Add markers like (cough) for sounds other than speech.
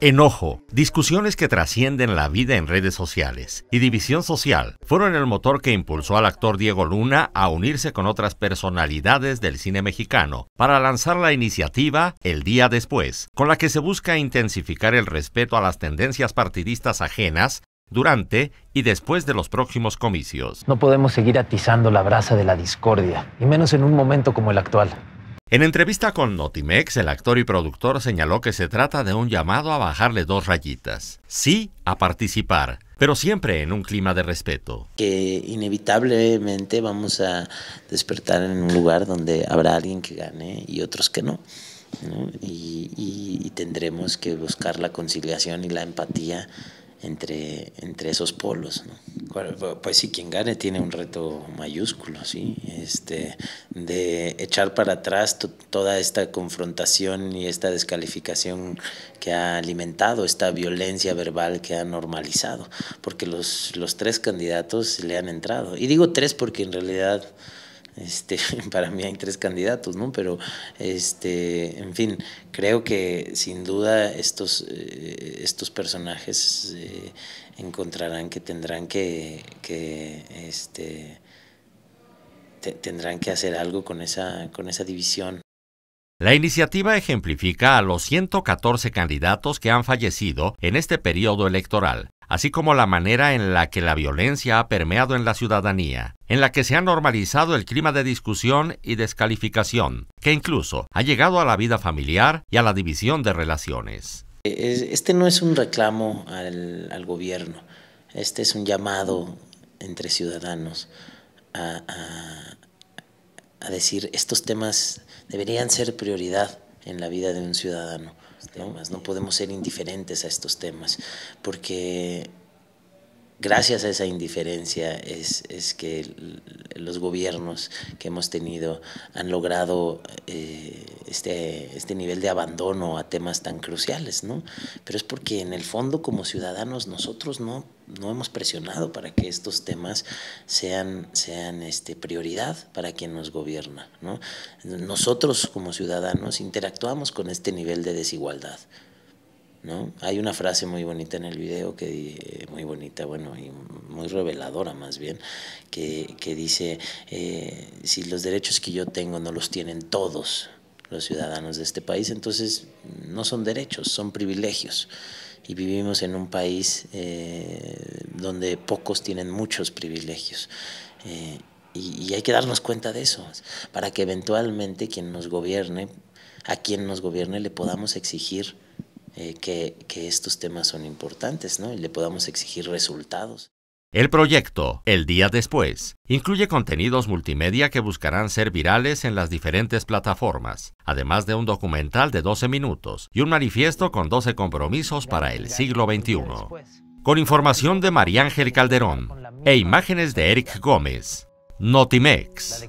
Enojo, discusiones que trascienden la vida en redes sociales y división social fueron el motor que impulsó al actor Diego Luna a unirse con otras personalidades del cine mexicano para lanzar la iniciativa El Día Después, con la que se busca intensificar el respeto a las tendencias partidistas ajenas durante y después de los próximos comicios. No podemos seguir atizando la brasa de la discordia, y menos en un momento como el actual. En entrevista con Notimex, el actor y productor señaló que se trata de un llamado a bajarle dos rayitas. Sí, a participar, pero siempre en un clima de respeto. Que inevitablemente vamos a despertar en un lugar donde habrá alguien que gane y otros que no. Y, tendremos que buscar la conciliación y la empatía entre, entre esos polos. Pues, pues sí, quien gane tiene un reto mayúsculo, ¿sí? Este, de echar para atrás toda esta confrontación y esta descalificación que ha alimentado, esta violencia verbal que ha normalizado, porque los, los tres candidatos le han entrado. Y digo tres porque en realidad este, (laughs) para mí hay tres candidatos, ¿no? Pero, este, en fin, creo que sin duda estos, eh, personajes eh, encontrarán que tendrán que, este, tendrán que hacer algo con esa, con esa división. La iniciativa ejemplifica a los 114 candidatos que han fallecido en este periodo electoral, así como la manera en la que la violencia ha permeado en la ciudadanía, en la que se ha normalizado el clima de discusión y descalificación, que incluso ha llegado a la vida familiar y a la división de relaciones. Eh, este no es un reclamo al, gobierno, este es un llamado entre ciudadanos a, a decir estos temas deberían ser prioridad en la vida de un ciudadano. ¿no? no podemos ser indiferentes a estos temas, porque gracias a esa indiferencia es, que los gobiernos que hemos tenido han logrado eh, este, este, nivel de abandono a temas tan cruciales, ¿no? Pero es porque en el fondo como ciudadanos nosotros no, hemos presionado para que estos temas sean, este, prioridad para quien nos gobierna, Nosotros como ciudadanos interactuamos con este nivel de desigualdad. ¿no? Hay una frase muy bonita en el video, que eh, muy bonita, bueno, y muy reveladora más bien, que, dice, eh, si los derechos que yo tengo no los tienen todos los ciudadanos de este país, entonces no son derechos, son privilegios. Y vivimos en un país eh, donde pocos tienen muchos privilegios. y hay que darnos cuenta de eso, para que eventualmente quien nos gobierne, a quien nos gobierne le podamos exigir eh, que, estos temas son importantes, ¿no? Y le podamos exigir resultados. El proyecto, El Día Después, incluye contenidos multimedia que buscarán ser virales en las diferentes plataformas, además de un documental de 12 minutos y un manifiesto con 12 compromisos para el siglo XXI. Con información de María Ángel Calderón e imágenes de Eric Gómez. Notimex.